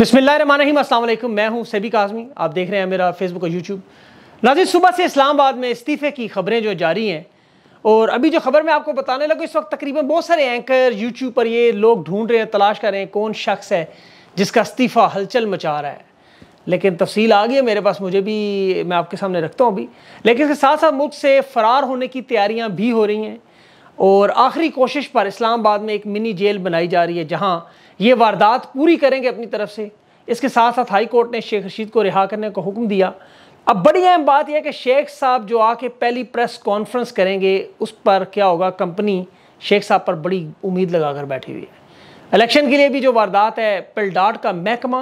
बिस्मिल्लाम अल्लाम मैं हूं सेबी काजमी आप देख रहे हैं मेरा फेसबुक और यूट्यूब नाजिर सुबह से इस्लामाबाद में इस्तीफ़े की खबरें जो जारी हैं और अभी जो खबर मैं आपको बताने लगा इस वक्त तकरीबन बहुत सारे एंकर यूट्यूब पर ये लोग ढूंढ रहे हैं तलाश कर रहे हैं कौन शख्स है जिसका इस्तीफ़ा हलचल मचा रहा है लेकिन तफसील आ गई है मेरे पास मुझे भी मैं आपके सामने रखता हूँ अभी लेकिन इसके साथ साथ मुल्क से फ़रार होने की तैयारियाँ भी हो रही हैं और आखिरी कोशिश पर इस्लामाबाद में एक मिनी जेल बनाई जा रही है जहाँ ये वारदात पूरी करेंगे अपनी तरफ से इसके साथ साथ हाई कोर्ट ने शेख रशीद को रिहा करने का हुक्म दिया अब बड़ी अहम बात यह है कि शेख साहब जो आके पहली प्रेस कॉन्फ्रेंस करेंगे उस पर क्या होगा कंपनी शेख साहब पर बड़ी उम्मीद लगाकर बैठी हुई है इलेक्शन के लिए भी जो वारदात है पिलडाट का महकमा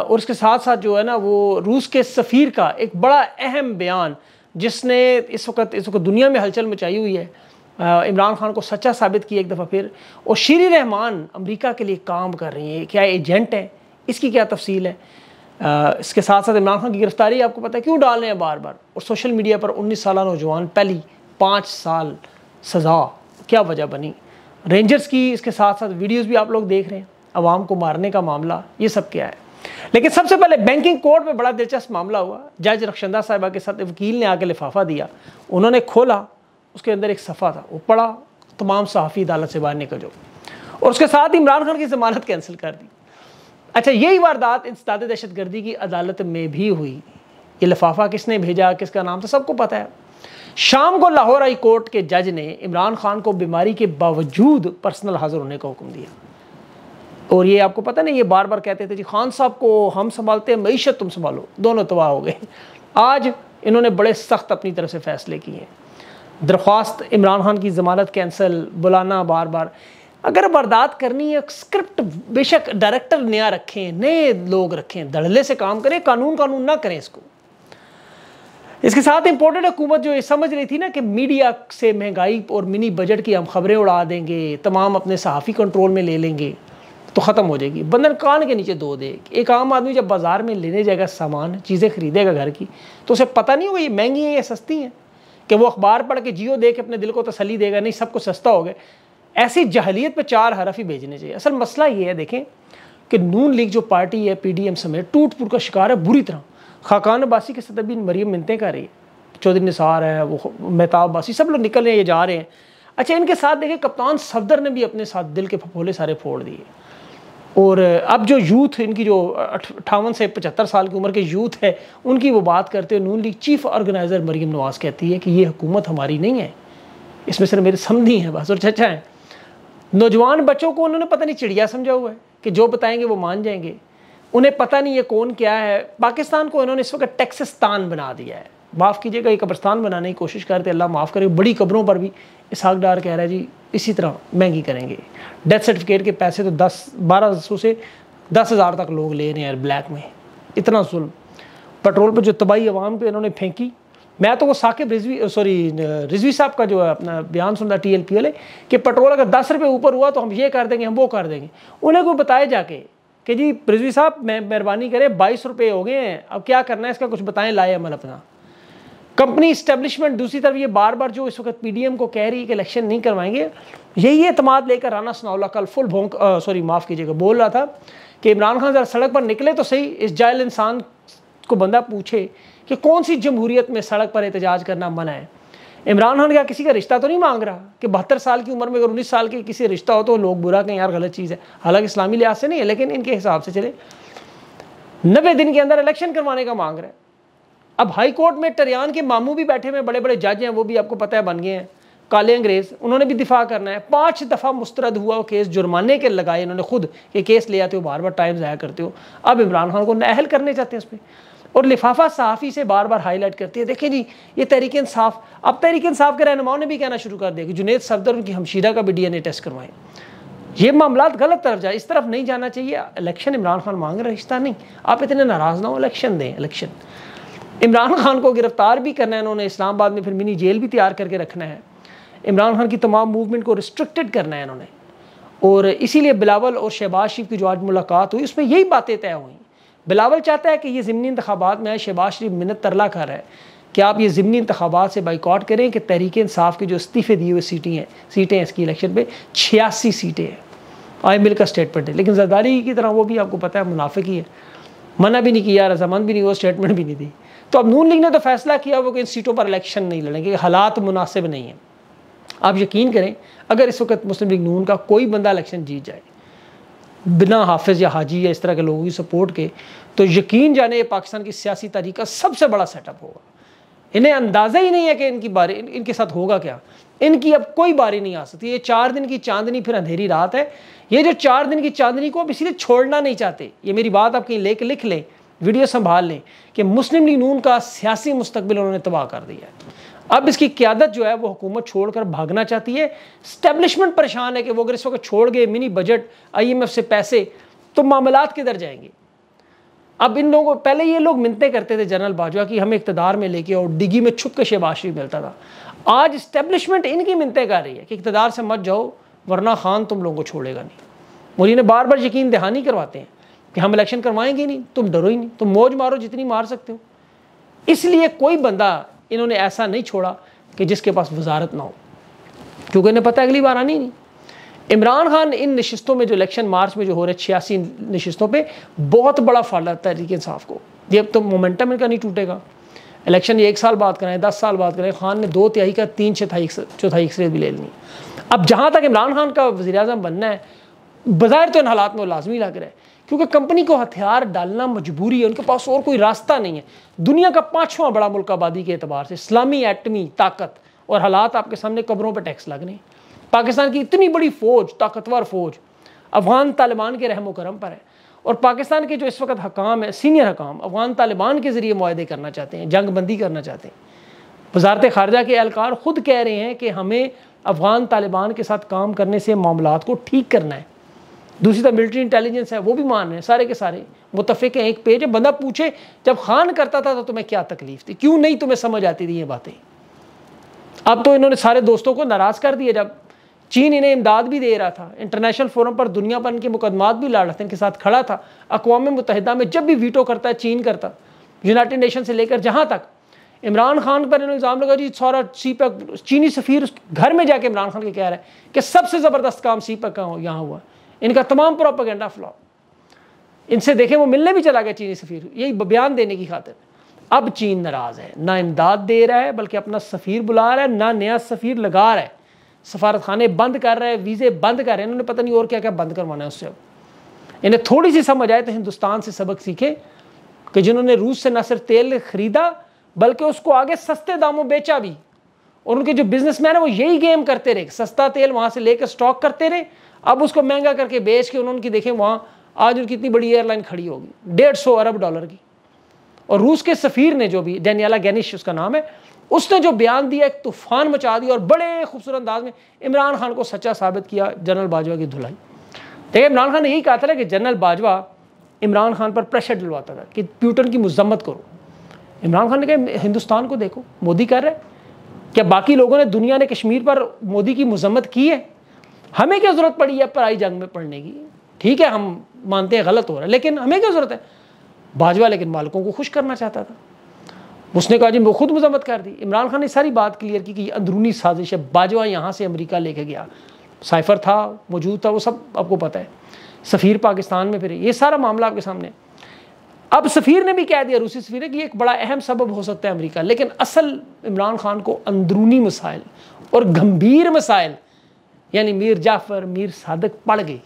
और उसके साथ साथ जो है ना वो रूस के सफ़ीर का एक बड़ा अहम बयान जिसने इस वक्त इस वक्त दुनिया में हलचल मचाई हुई है इमरान खान को सच्चा साबित किया एक दफ़ा फिर और शीरी रहमान अमेरिका के लिए काम कर रही हैं क्या एजेंट हैं इसकी क्या तफसील है आ, इसके साथ साथ इमरान खान की गिरफ्तारी आपको पता है क्यों डाल रहे हैं बार बार और सोशल मीडिया पर उन्नीस साल नौजवान पहली पाँच साल सज़ा क्या वजह बनी रेंजर्स की इसके साथ साथ वीडियोज़ भी आप लोग देख रहे हैं आवाम को मारने का मामला ये सब क्या है लेकिन सबसे पहले बैंकिंग कोर्ट में बड़ा दिलचस्प मामला हुआ जज रक्षंदा साहिबा के साथ वकील ने आके लिफाफा दिया उन्होंने खोला उसके अंदर एक सफ़ा था वो पढ़ा तमाम सहाफ़ी अदालत से बाहर निकल जो और उसके साथ इमरान खान की जमानत कैंसिल कर दी अच्छा यही वारदात इंसदाद दहशत गर्दी की अदालत में भी हुई ये लिफाफा किसने भेजा किसका नाम था सबको पता है शाम को लाहौर हाई कोर्ट के जज ने इमरान खान को बीमारी के बावजूद पर्सनल हाजिर होने का हुक्म दिया और ये आपको पता नहीं ये बार बार कहते थे जी खान साहब को हम संभालते हैं मीशत तुम संभालो दोनों तबाह हो गए आज इन्होंने बड़े सख्त अपनी तरफ से फैसले किए हैं दरख्वास्त इमरान खान की ज़मानत कैंसिल बुलाना बार बार अगर बर्दात करनी है स्क्रिप्ट बेशक डायरेक्टर नया रखें नए लोग रखें धड़ले से काम करें कानून कानून ना करें इसको इसके साथ इम्पोर्टेंट हुकूमत जो ये समझ रही थी ना कि मीडिया से महंगाई और मिनी बजट की हम खबरें उड़ा देंगे तमाम अपने सहाफ़ी कंट्रोल में ले लेंगे तो ख़त्म हो जाएगी बंधन कान के नीचे दो दे एक आम आदमी जब बाज़ार में लेने जाएगा सामान चीज़ें खरीदेगा घर की तो उसे पता नहीं होगा ये महंगी हैं या सस्ती हैं कि वो अखबार पढ़ के जियो दे के अपने दिल को तसली देगा नहीं सब कुछ सस्ता हो गया ऐसी जहलीत पे चार हरफ ही भेजने चाहिए असल मसला ये है देखें कि नून लीग जो पार्टी है पी डी एम समेत टूट फूट का शिकार है बुरी तरह खाकान अब्बासी के साथ अभी मरियम मिनतें कर रही है चौधरी निसार है वो मेहताब अब्बासी सब लोग निकल रहे हैं ये जा रहे हैं अच्छा इनके साथ देखें कप्तान सफदर ने भी अपने साथ दिल के फोले सारे फोड़ दिए और अब जो यूथ इनकी जो अट्ठावन से पचहत्तर साल की उम्र के यूथ है उनकी वो बात करते हुए नून लीग चीफ ऑर्गेनाइज़र मरीम नवाज़ कहती है कि ये हुकूमत हमारी नहीं है इसमें सिर्फ मेरे समझी हैं बस और चचा हैं नौजवान बच्चों को उन्होंने पता नहीं चिड़िया समझा हुआ है कि जो बताएंगे वो मान जाएंगे उन्हें पता नहीं ये कौन क्या है पाकिस्तान को इन्होंने इस वक्त टैक्सिस्तान बना दिया है माफ़ कीजिएगा ये कब्रस्तान बनाने की कोशिश करते अल्लाह माफ़ करे बड़ी कब्रों पर भी इसहाक डार कह रहा है जी इसी तरह महंगी करेंगे डेथ सर्टिफिकेट के पैसे तो दस बारह सौ से दस हज़ार तक लोग ले रहे हैं ब्लैक में इतना जुल्म पेट्रोल पर जो तबाही अवाम पे इन्होंने फेंकी मैं तो वो साकिब रिजवी सॉरी रिजवी साहब का जो है अपना बयान सुन रहा टी एल पी एल कि पेट्रोल अगर दस रुपये ऊपर हुआ तो हम ये कर देंगे हम वो कर देंगे उन्हें को बताए जाके कि जी रिजवी साहब मैं मेहरबानी करें बाईस रुपये हो गए हैं अब क्या करना है इसका कुछ बताएं लाए अमल अपना कंपनी इस्टेब्लिशमेंट दूसरी तरफ ये बार बार जो इस वक्त पीडीएम को कह रही है कि इलेक्शन नहीं करवाएंगे यही एतमाद लेकर राना सनाउला कल फुल भोंक सॉरी माफ़ कीजिएगा बोल रहा था कि इमरान खान ज़रा सड़क पर निकले तो सही इस जायल इंसान को बंदा पूछे कि कौन सी जमहूरीत में सड़क पर एहतजाज करना मना है इमरान खान क्या किसी का रिश्ता तो नहीं मांग रहा कि बहत्तर साल की उम्र में अगर उन्नीस साल के किसी रिश्ता हो तो लोग बुरा कहें यार गलत चीज़ है हालांकि इस्लामी लिहाज से नहीं है लेकिन इनके हिसाब से चले नबे दिन के अंदर इलेक्शन करवाने का मांग रहा है अब हाई कोर्ट में टरियान के मामू भी बैठे हुए बड़े बड़े जज हैं वो भी आपको पता है बन गए हैं काले अंग्रेज उन्होंने भी दिफा करना है पांच दफ़ा मुस्तरद हुआ वो केस जुर्माने के लगाए इन्होंने खुद ये केस ले आते हो बार बार टाइम ज़ाया करते हो अब इमरान खान को नहल करने चाहते हैं उस पर और लिफाफा साफ़ी से बार बार हाईलाइट करती है देखें जी ये तहरीक इंसाफ अब तहरीक इंसाफ के रहनुमाओं ने भी कहना शुरू कर दिया कि जुनेद सफदर उनकी हमशीरा का भी ए टेस्ट करवाएं ये मामला गलत तरफ जाए इस तरफ नहीं जाना चाहिए इलेक्शन इमरान खान मांग रहे रिश्ता नहीं आप इतने नाराज़ ना हो इलेक्शन दें इलेक्शन इमरान खान को गिरफ्तार भी करना है इन्होंने इस्लामाबाद में फिर मिनी जेल भी तैयार करके रखना है इमरान खान की तमाम मूवमेंट को रिस्ट्रिक्टेड करना है इन्होंने और इसीलिए बिलावल और शहबाज शरीफ की जो आज मुलाकात हुई उसमें यही बातें तय हुई बिलावल चाहता है कि ये ज़मनी इंतबात में शहबाज शरीफ मिन्नत तरला कर रहा है कि आप ये ज़मनी इंतबात से बाइकआउट करें कि तहरीक इसाफ़ के जो इस्तीफ़े दिए हुए सीटें हैं सीटें हैं इसकी इलेक्शन पर छियासी सीटें हैं आए मिल का स्टेटमेंट है लेकिन जरदारी की तरह वो भी आपको पता है मुनाफिक ही है मना भी नहीं किया रजामंद भी नहीं हुआ स्टेटमेंट भी नहीं दी तो अब नून लीग ने तो फैसला किया वो कि इन सीटों पर इलेक्शन नहीं लड़ेंगे हालात मुनासिब नहीं हैं आप यकीन करें अगर इस वक्त मुस्लिम लीग नून का कोई बंदा इलेक्शन जीत जाए बिना हाफिज़ या हाजी या इस तरह के लोगों की सपोर्ट के तो यकीन जाने पाकिस्तान की सियासी तारीख का सबसे बड़ा सेटअप होगा इन्हें अंदाज़ा ही नहीं है कि इनकी बारी इन, इनके साथ होगा क्या इनकी अब कोई बारी नहीं आ सकती ये चार दिन की चांदनी फिर अंधेरी रात है ये जो चार दिन की चांदनी को अब इसीलिए छोड़ना नहीं चाहते ये मेरी बात आप कहीं ले लिख लें वीडियो संभाल लें कि मुस्लिम लीग नून का सियासी मुस्तबिल उन्होंने तबाह कर दिया है अब इसकी क्यादत जो है वो हुकूमत छोड़कर भागना चाहती है स्टैब्लिशमेंट परेशान है कि वो अगर इस वक्त छोड़ गए mini budget I M F से पैसे तो मामला किधर जाएंगे अब इन लोगों पहले ये लोग मिनतें करते थे जनरल बाजवा की हमें इकतदार में लेके और डिगी में छुप के शेबाश भी मिलता था आज स्टैब्लिशमेंट इनकी मिनतें कर रही है कि इकतदार से मत जाओ वरना खान तुम लोगों को छोड़ेगा नहीं मुझे इन्हें बार बार यकीन दहानी करवाते हैं कि हम इलेक्शन करवाएंगे नहीं तुम डरो ही नहीं तुम मौज मारो जितनी मार सकते हो इसलिए कोई बंदा इन्होंने ऐसा नहीं छोड़ा कि जिसके पास वजारत ना हो क्योंकि इन्हें पता अगली बार आनी नहीं इमरान खान इन नशस्तों में जो इलेक्शन मार्च में जो हो रहे छियासी नशस्तों पर बहुत बड़ा है तहरीक इंसाफ को ये अब तो मोमेंटम इनका नहीं टूटेगा इलेक्शन एक साल बात करें दस साल बात करें खान ने दो तिहाई का तीन चौथाई चौथाई एक्सरे भी ले ली अब जहाँ तक इमरान खान का वजी अजम बनना है बाहर तो इन हालात में लाजमी लग रहा है क्योंकि कंपनी को हथियार डालना मजबूरी है उनके पास और कोई रास्ता नहीं है दुनिया का पाँचवा बड़ा मुल्क आबादी के अतबार से इस्लामी एटमी ताकत और हालात आपके सामने कब्रों पर टैक्स लगने पाकिस्तान की इतनी बड़ी फ़ौज ताकतवर फ़ौज अफगान तालिबान के रहम करम पर है और पाकिस्तान के जो इस वक्त हकाम है सीनियर हकाम अफगान तालिबान के ज़रिए माहदे करना चाहते हैं जंग बंदी करना चाहते हैं वजारत खारजा के एहलकार ख़ुद कह रहे हैं कि हमें अफगान तालिबान के साथ काम करने से मामला को ठीक करना है दूसरी तरफ मिलिट्री इंटेलिजेंस है वो भी मान रहे हैं सारे के सारे मुतफ़िक हैं एक पेज है बंदा पूछे जब खान करता था तो तुम्हें क्या तकलीफ थी क्यों नहीं तुम्हें समझ आती थी ये बातें अब तो इन्होंने सारे दोस्तों को नाराज़ कर दिया जब चीन इन्हें इमदाद भी दे रहा था इंटरनेशनल फोरम पर दुनिया भर के मुकदमात भी ला रहे थे इनके साथ खड़ा था अकवा मुतहदा में जब भी वीटो करता है चीन करता यूनाइटेड नेशन से लेकर जहाँ तक इमरान खान पर इन्होंने इल्ज़ाम लगा जी सौरा सी पैक चीनी सफ़ीर घर में जाके इमरान खान के कह रहा है कि सबसे ज़बरदस्त काम सी पैक का यहाँ हुआ इनका तमाम प्रोपागेंडा फ्लॉप इनसे देखें वो मिलने भी चला गया चीनी सफ़ीर यही बयान देने की खातिर अब चीन नाराज़ है ना इमदाद दे रहा है बल्कि अपना सफ़ीर बुला रहा है ना नया सफ़ीर लगा रहा है सफारत खाने बंद कर रहे हैं वीज़े बंद कर रहे हैं इन्होंने पता नहीं और क्या क्या बंद करवाना है उससे अब इन्हें थोड़ी सी समझ आए तो हिंदुस्तान से सबक सीखें कि जिन्होंने रूस से ना सिर्फ तेल ख़रीदा बल्कि उसको आगे सस्ते दामों बेचा भी और उनके जो बिजनेसमैन है वो यही गेम करते रहे सस्ता तेल वहाँ से लेकर स्टॉक करते रहे अब उसको महंगा करके बेच के उन्होंने देखें वहाँ आज उनकी इतनी बड़ी एयरलाइन खड़ी होगी डेढ़ सौ अरब डॉलर की और रूस के सफ़ीर ने जो भी डेनियाला गैनिश उसका नाम है उसने जो बयान दिया एक तूफान मचा दिया और बड़े खूबसूरत अंदाज में इमरान खान को सच्चा साबित किया जनरल बाजवा की धुलाई देखिए इमरान खान ने यही कहा था कि जनरल बाजवा इमरान खान पर प्रेशर डलवाता था कि प्यूटन की मजम्मत करो इमरान खान ने कहा हिंदुस्तान को देखो मोदी कर रहे क्या बाकी लोगों ने दुनिया ने कश्मीर पर मोदी की मजम्मत की है हमें क्या ज़रूरत पड़ी है पराई जंग में पड़ने की ठीक है हम मानते हैं गलत हो रहा है लेकिन हमें क्या ज़रूरत है बाजवा लेकिन मालकों को खुश करना चाहता था उसने कहा जी वो खुद मजम्मत कर दी इमरान खान ने सारी बात क्लियर की कि अंदरूनी साजिश है बाजवा यहाँ से अमरीका लेके गया साइफर था मौजूद था वो सब आपको पता है सफ़ीर पाकिस्तान में फिर ये सारा मामला आपके सामने है अब सफ़ीर ने भी कह दिया रूसी सफ़ीर ने कि एक बड़ा अहम सबब हो सकता है अमेरिका लेकिन असल इमरान खान को अंदरूनी मसाइल और गंभीर मसाइल यानी मीर जाफ़र मीर सादक पड़ गई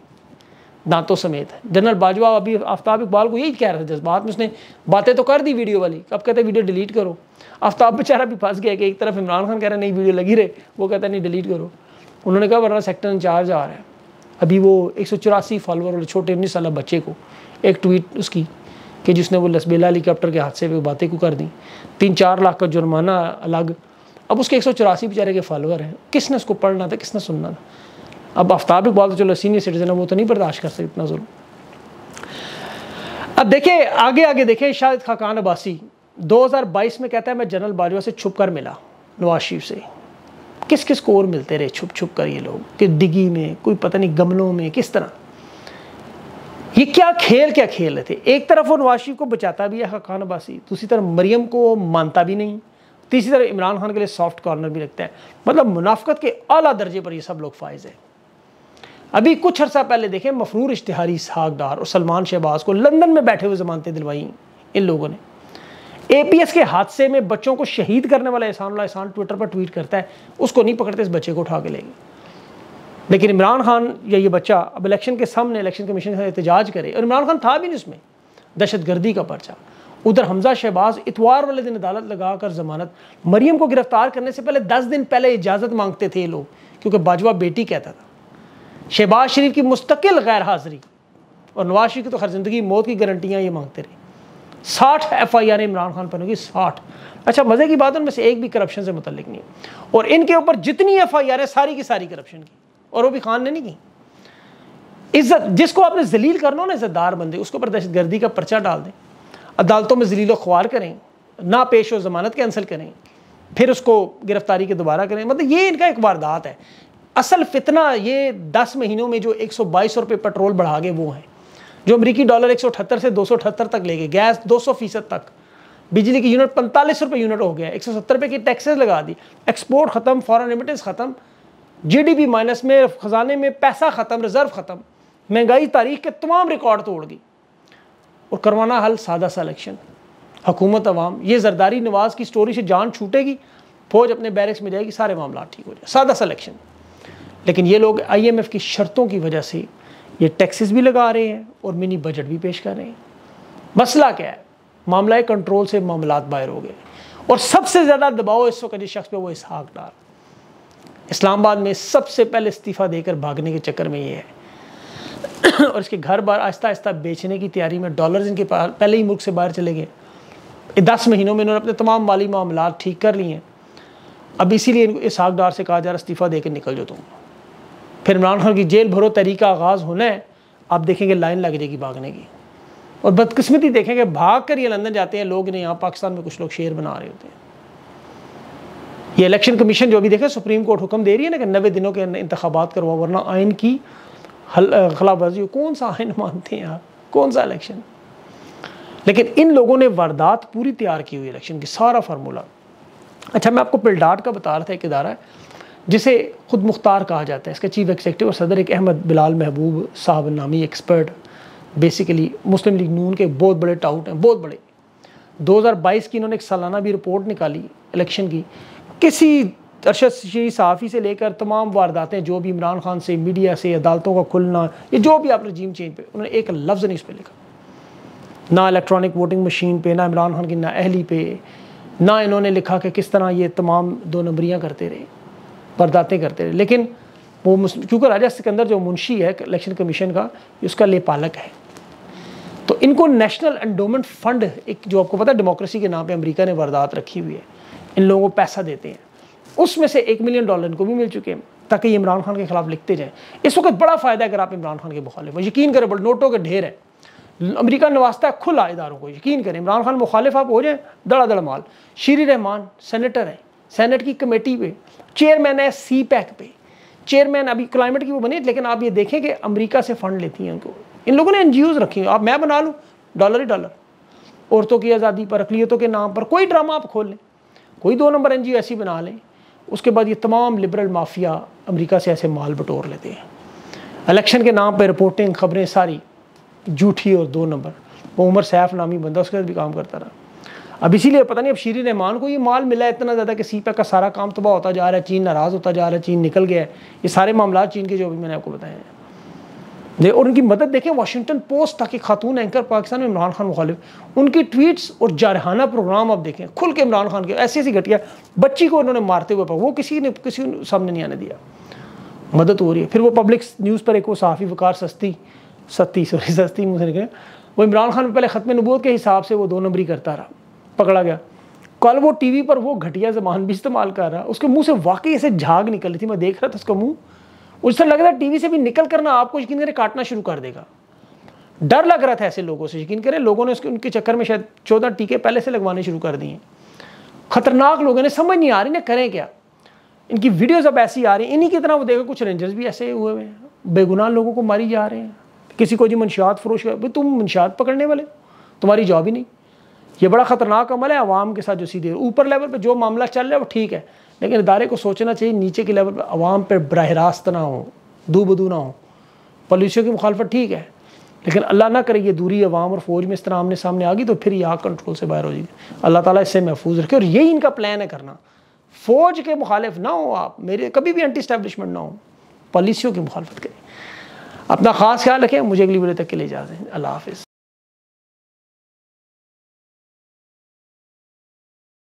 दांतों समेत है जनरल बाजवा अभी आफ्ताब इकबाल को यही कह रहा था जज्बात में उसने बातें तो कर दी वीडियो वाली अब कहते वीडियो डिलीट करो आफ्ताब बेचारा भी फंस गया कि एक तरफ इमरान खान कह रहे है नहीं वीडियो लगी रहे वो कहते नहीं डिलीट करो उन्होंने कहा वरना सेक्टर इंचार्ज आ रहा है अभी वो एक सौ चौरासी फॉलोअर वाले छोटे उन्नीस साल बच्चे को एक ट्वीट उसकी कि जिसने वो लसबेला हेलीकॉप्टर के हादसे पे बातें को कर दी तीन चार लाख का जुर्माना अलग अब उसके एक सौ चौरासी बेचारे के फॉलोअर हैं किसने उसको पढ़ना था किसने सुनना था अब आफ्ताब इकबाल तो चलो सीनियर सिटीज़न है वो तो नहीं बर्दाश्त कर सकते इतना जरूर अब देखिए आगे आगे देखे शाहिद खाकान अब्बासी 2022 में कहता है मैं जनरल बाजवा से छुप कर मिला नवाज शरीफ से किस किस को और मिलते रहे छुप छुप कर ये लोग कि डिगी में कोई पता नहीं गमलों में किस तरह ये क्या खेल क्या खेल रहे थे एक तरफ वो नवाशी को बचाता भी है खान अब्बासी दूसरी तरफ मरियम को मानता भी नहीं तीसरी तरफ इमरान खान के लिए सॉफ्ट कॉर्नर भी रखता है मतलब मुनाफ्त के अला दर्जे पर ये सब लोग फायज हैं अभी कुछ अर्सा पहले देखें मफरूर इश्तहारी सागदार और सलमान शहबाज को लंदन में बैठे हुए जमानतें दिलवाई इन लोगों ने ए पी एस के हादसे में बच्चों को शहीद करने वाला एहसान एहसान ट्विटर पर ट्वीट करता है उसको नहीं पकड़ते इस बच्चे को उठा के लेंगे लेकिन इमरान खान या ये बच्चा अब इलेक्शन के सामने इलेक्शन कमीशन से एहतजाज करे और इमरान खान था भी नहीं उसमें दहशत गर्दी का पर्चा उधर हमजा शहबाज इतवार वाले दिन अदालत लगा कर जमानत मरीम को गिरफ्तार करने से पहले दस दिन पहले इजाज़त मांगते थे ये लोग क्योंकि बाजवा बेटी कहता था शहबाज शरीफ की मुस्तकिल गैर हाजिरी और नवाज शरीफ की तो हर जिंदगी मौत की गारंटियाँ ये मांगते रहे साठ F I R Imran Khan पर होगी साठ अच्छा मज़े की बात उनमें से एक भी करप्शन से मुतलिक नहीं और इनके ऊपर जितनी एफ आई आर है सारी की सारी करप्शन की और वो भी खान ने नहीं की इज्जत जिसको आपने जलील करना हो ना इज्जतदार बंदे उसके ऊपर गर्दी का पर्चा डाल दें अदालतों में जलील अखबार करें ना पेश व जमानत कैंसिल करें फिर उसको गिरफ्तारी के दोबारा करें मतलब ये इनका एक वारदात है असल फितना ये दस महीनों में जो एक सौ बाईस रुपये पेट्रोल बढ़ा गए वो हैं जो अमरीकी डॉलर एक सौ अठहत्तर से दो सौ अठहत्तर तक ले गए गैस दो सौ फीसद तक बिजली की यूनिट पैंतालीस रुपये यूनिट हो गया एक सौ सत्तर रुपये की टैक्सेस लगा दी एक्सपोर्ट ख़त्म फॉरन रेमिटेंस ख़त्म जीडीपी माइनस में ख़जाने में पैसा ख़त्म रिज़र्व ख़त्म महंगाई तारीख के तमाम रिकॉर्ड तोड़ गई और करवाना हल सादा सा इलेक्शन हुकूमत अवाम ये जरदारी नवाज़ की स्टोरी से जान छूटेगी फौज अपने बैरिक्स में जाएगी सारे मामला ठीक हो जाए सादा सा इलेक्शन लेकिन ये लोग आई एम एफ़ की शर्तों की वजह से ये टैक्सेस भी लगा रहे हैं और मिनी बजट भी पेश कर रहे हैं मसला क्या है मामला कंट्रोल से मामला बाहर हो गए और सबसे ज़्यादा दबाव इस वक्त जिस शख्स पर वो इसहाक डाल इस्लामाबाद में सबसे पहले इस्तीफ़ा देकर भागने के चक्कर में ये है और इसके घर बार आहिस्ता आहिस्ता बेचने की तैयारी में डॉलर्स इनके पास पहले ही मुल्क से बाहर चले गए दस महीनों में इन्होंने अपने तमाम माली मामला ठीक कर लिए हैं अब इसीलिए इनको हाक डार से कहा जा रहा इस्तीफ़ा देकर निकल जाओ तुम फिर इमरान खान की जेल भरो तरीका आगाज़ होना है आप देखेंगे लाइन लग जाएगी भागने की और बदकस्मती देखेंगे भाग कर ये लंदन जाते हैं लोग नहीं यहाँ पाकिस्तान में कुछ लोग शेर बना रहे होते हैं ये इलेक्शन कमीशन जो भी देखे सुप्रीम कोर्ट हुक्म दे रही है ना कि नबे दिनों के इंतबात करवा वरना आयन की खिलाफ वर्जी कौन सा आयन मानते हैं यार कौन सा इलेक्शन लेकिन इन लोगों ने वारदात पूरी तैयार की हुई इलेक्शन की सारा फार्मूला अच्छा मैं आपको पिल्डाट का बता रहा था एक इदारा जिसे खुद मुख्तार कहा जाता है इसका चीफ एग्जीक्यूटिव और सदर एक अहमद बिलाल महबूब साहब नामी एक्सपर्ट बेसिकली मुस्लिम लीग नून के बहुत बड़े टाउट हैं बहुत बड़े 2022 की इन्होंने एक सालाना भी रिपोर्ट निकाली इलेक्शन की किसी अरशद शरी सहाफ़ी से लेकर तमाम वारदातें जो भी इमरान खान से मीडिया से अदालतों का खुलना ये जो भी आप रजीम चेंज पे उन्होंने एक लफ्ज़ नहीं उस पर लिखा ना इलेक्ट्रॉनिक वोटिंग मशीन पे ना इमरान खान की ना अहली पे ना इन्होंने लिखा कि किस तरह ये तमाम दो नंबरियाँ करते रहे वारदातें करते रहे लेकिन वो क्योंकि राजा सिकंदर जो मुंशी है इलेक्शन कमीशन का उसका लेपालक है तो इनको नेशनल एंडोमेंट फंड एक जो आपको पता है डेमोक्रेसी के नाम पे अमेरिका ने वारदात रखी हुई है इन लोगों को पैसा देते हैं उसमें से एक मिलियन डॉलर इनको भी मिल चुके हैं ताकि ये इमरान खान के खिलाफ लिखते जाएं इस वक्त बड़ा फ़ायदा है अगर आप इमरान खान के मुखालिफ हो यकीन करें बट नोटों के ढेर है अमेरिका नवास्ता है खुला इदारों को यकीन करें इमरान खान मुखालिफ आप हो जाएं दड़ा दड़ माल शीरी रहमान सेनेटर है सेनेट की कमेटी पे चेयरमैन है सी पैक पे चेयरमैन अभी क्लाइमेट की वो बनी लेकिन आप ये देखें कि अमरीका से फंड लेती हैं उनको इन लोगों ने एन रखी हैं आप मैं बना लूँ डॉलर ही डॉलर औरतों की आज़ादी पर अकलीतों के नाम पर कोई ड्रामा आप खोल लें कोई दो नंबर एन ऐसी बना लें उसके बाद ये तमाम लिबरल माफिया अमेरिका से ऐसे माल बटोर लेते हैं इलेक्शन के नाम पर रिपोर्टिंग खबरें सारी झूठी और दो नंबर वो उमर सैफ नामी बंदा उसके साथ भी काम करता रहा अब इसीलिए पता नहीं अब शीरी रहमान को ये माल मिला है इतना ज़्यादा कि सी e का सारा काम तबाह होता जा रहा है चीन नाराज़ होता जा रहा है चीन निकल गया है ये सारे मामला चीन के जो भी मैंने आपको बताए हैं दे और उनकी मदद देखें वाशिंगटन पोस्ट ताकि खातून एंकर पाकिस्तान में इमरान खान मुखालिफ उनकी ट्वीट्स और जारहाना प्रोग्राम आप देखें खुल के इमरान खान के ऐसी ऐसी घटिया बच्ची को उन्होंने मारते हुए वो किसी ने किसी सामने नहीं आने दिया मदद हो रही है फिर वो पब्लिक न्यूज़ पर एक वो सहाफ़ी वकार सस्ती सस्ती सॉरी सस्ती मुझे निकले वो इमरान खान पहले ख़त्म नबूत के हिसाब से वो दो नंबरी करता रहा पकड़ा गया कल वो वी पर वो घटिया जबान भी इस्तेमाल कर रहा उसके मुँह से वाकई ऐसे झाग निकल रही थी मैं देख रहा था उसका मुँह उससे लग रहा है टीवी से भी निकल करना आपको यकीन करें काटना शुरू कर देगा डर लग रहा था ऐसे लोगों से यकीन करें लोगों ने उसके उनके चक्कर में शायद चौदह टीके पहले से लगवाने शुरू कर दिए खतरनाक लोग इन्हें समझ नहीं आ रही ना करें क्या इनकी वीडियोज अब ऐसी आ रही इन्हीं की तरह वो देखो कुछ रेंजर्स भी ऐसे हुए हैं बेगुनाह लोगों को मारी जा रहे हैं किसी को जी मनशात फरोश कर तुम मनशात पकड़ने वाले तुम्हारी जॉब ही नहीं ये बड़ा ख़तरनाक अमल है आवाम के साथ जो सीधे ऊपर लेवल पर जो मामला चल रहा है वो ठीक है लेकिन इदारे को सोचना चाहिए नीचे के लेवल पर आवाम पर बरह रास्त ना हो दू बदू ना हो पॉल्यूशन की मुखालफत ठीक है लेकिन अल्लाह ना करे ये दूरी अवाम और फौज में इस तरह आमने सामने आ गई तो फिर ये आग कंट्रोल से बाहर हो जाएगी अल्लाह ताला इससे महफूज रखे और यही इनका प्लान है करना फ़ौज के मुखालिफ ना हो आप मेरे कभी भी एंटी स्टैब्लिशमेंट ना हो पॉलिसियों की मुखालफत करें अपना ख़ास ख्याल रखें मुझे अगली बड़े तक के लिए इजाज़ें अल्लाह हाफिज़